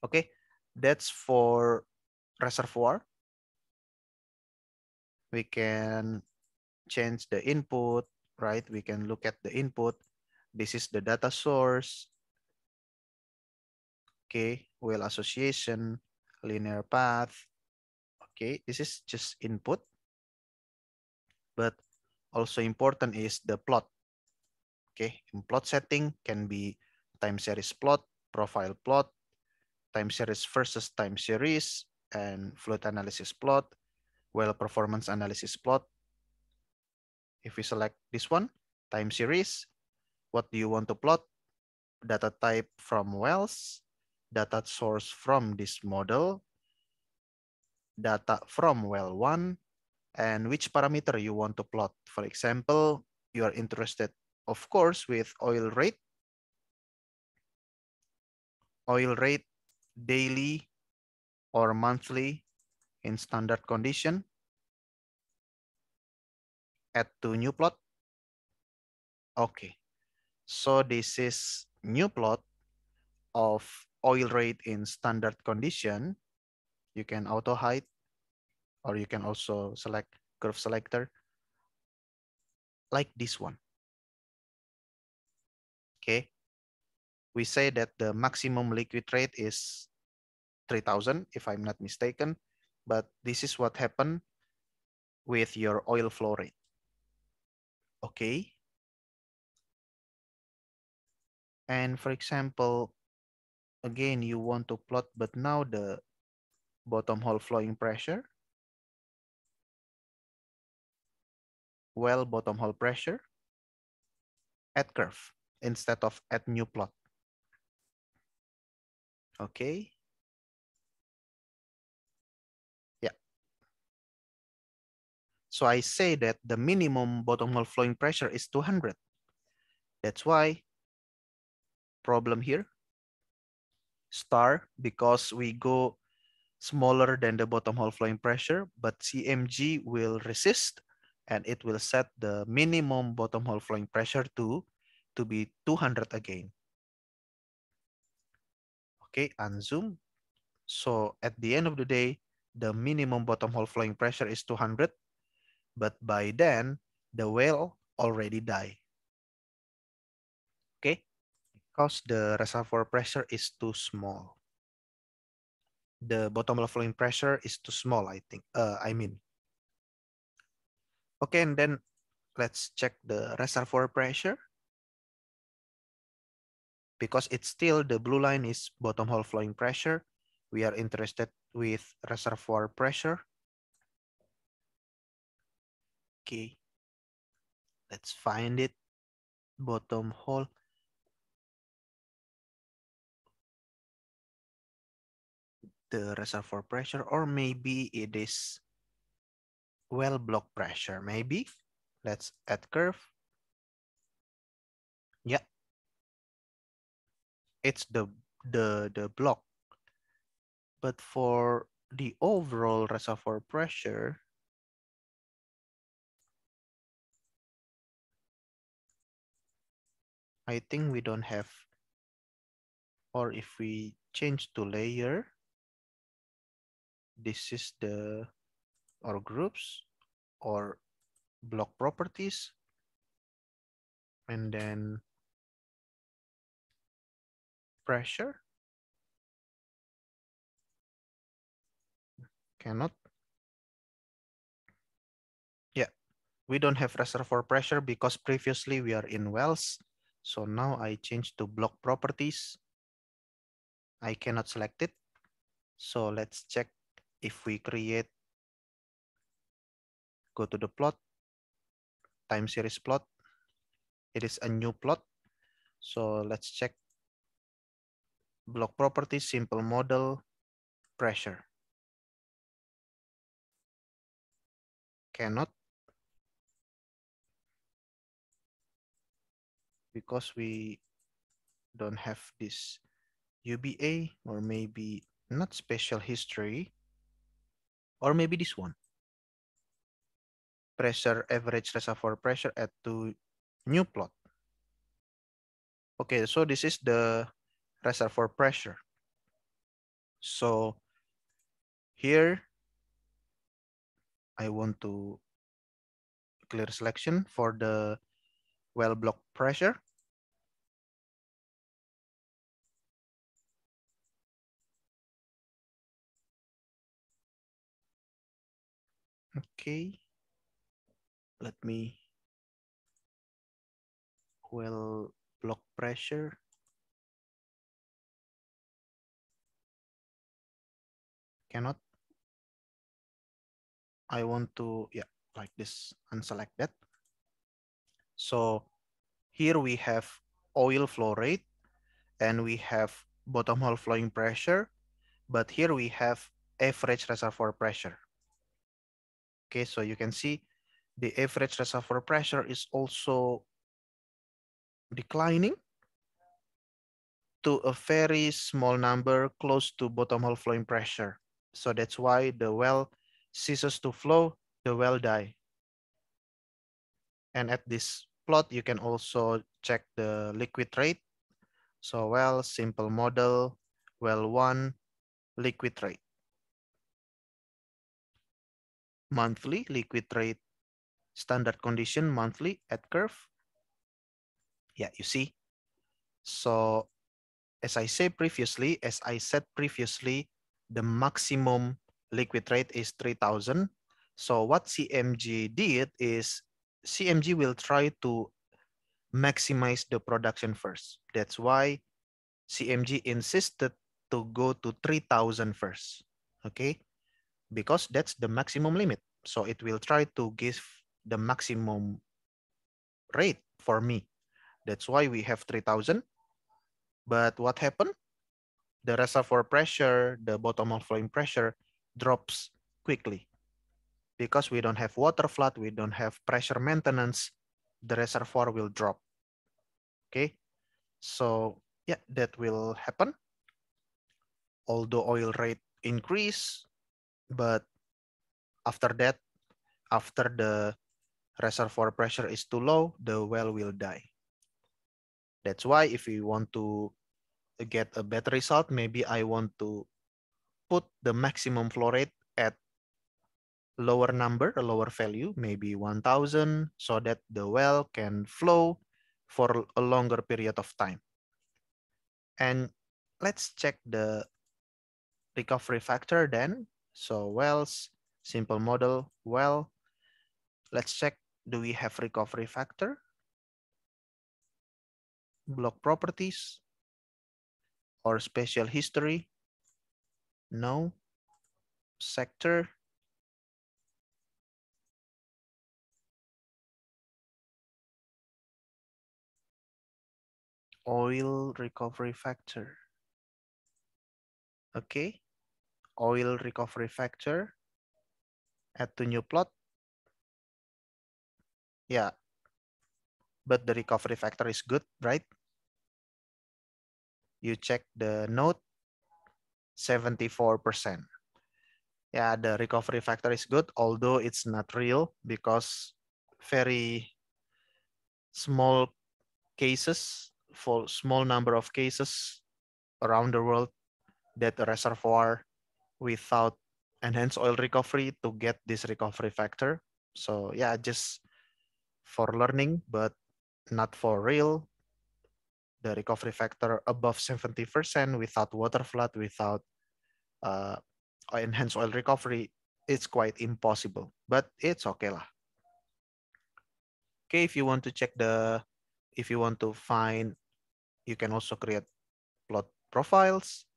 Okay, that's for reservoir. We can change the input, right? We can look at the input. This is the data source. Okay, well association, linear path. Okay, this is just input. But also important is the plot. Okay, in plot setting can be time series plot, profile plot, time series versus time series, and fluid analysis plot, well performance analysis plot. If we select this one, time series, what do you want to plot? Data type from wells, data source from this model, data from well one, and which parameter you want to plot. For example, you are interested, of course, with oil rate, oil rate daily or monthly in standard condition. Add to new plot. Okay, so this is new plot of oil rate in standard condition. You can auto hide or you can also select curve selector like this one. Okay, we say that the maximum liquid rate is 3000 if I'm not mistaken. But this is what happened with your oil flow rate. Okay. And for example, again, you want to plot, but now the bottom hole flowing pressure. Well, bottom hole pressure at curve instead of at new plot. Okay. So I say that the minimum bottom hole flowing pressure is 200. That's why problem here, star, because we go smaller than the bottom hole flowing pressure, but CMG will resist and it will set the minimum bottom hole flowing pressure to, to be 200 again. Okay, unzoom. So at the end of the day, the minimum bottom hole flowing pressure is 200 but by then the whale already died. Okay, because the reservoir pressure is too small. The bottom flowing pressure is too small, I think, uh, I mean. Okay, and then let's check the reservoir pressure. Because it's still the blue line is bottom hole flowing pressure. We are interested with reservoir pressure okay let's find it bottom hole the reservoir pressure or maybe it is well block pressure maybe let's add curve yeah it's the the the block but for the overall reservoir pressure I think we don't have. Or if we change to layer, this is the, or groups, or block properties, and then pressure. Cannot. Yeah, we don't have reservoir pressure because previously we are in wells so now I change to block properties. I cannot select it. So let's check if we create, go to the plot, time series plot. It is a new plot. So let's check block properties, simple model, pressure. Cannot. because we don't have this UBA or maybe not special history or maybe this one. Pressure, average reservoir pressure at two new plot. Okay, so this is the reservoir pressure. So here I want to clear selection for the well block pressure. Okay. Let me well block pressure. Cannot. I want to, yeah, like this, unselect that. So here we have oil flow rate and we have bottom hole flowing pressure, but here we have average reservoir pressure. Okay, so you can see the average reservoir pressure is also declining to a very small number close to bottom hole flowing pressure. So that's why the well ceases to flow, the well die. And at this plot, you can also check the liquid rate. So well, simple model, well one, liquid rate monthly liquid rate standard condition monthly at curve. Yeah, you see. So as I say previously, as I said previously, the maximum liquid rate is 3000. So what CMG did is CMG will try to maximize the production first. That's why CMG insisted to go to 3000 first. Okay because that's the maximum limit. So it will try to give the maximum rate for me. That's why we have 3000. But what happened? The reservoir pressure, the bottom of flowing pressure drops quickly because we don't have water flood, we don't have pressure maintenance, the reservoir will drop. Okay, so yeah, that will happen. Although oil rate increase, but after that after the reservoir pressure is too low the well will die that's why if you want to get a better result maybe i want to put the maximum flow rate at lower number a lower value maybe 1000 so that the well can flow for a longer period of time and let's check the recovery factor then so Wells, simple model, well, let's check, do we have recovery factor? Block properties or spatial history? No. Sector? Oil recovery factor. Okay, oil recovery factor, add to new plot. Yeah, but the recovery factor is good, right? You check the note, 74%. Yeah, the recovery factor is good, although it's not real because very small cases, for small number of cases around the world that reservoir without enhanced oil recovery to get this recovery factor. So yeah, just for learning, but not for real. The recovery factor above 70% without water flood, without uh, enhanced oil recovery, it's quite impossible, but it's okay lah. Okay, if you want to check the, if you want to find, you can also create plot profiles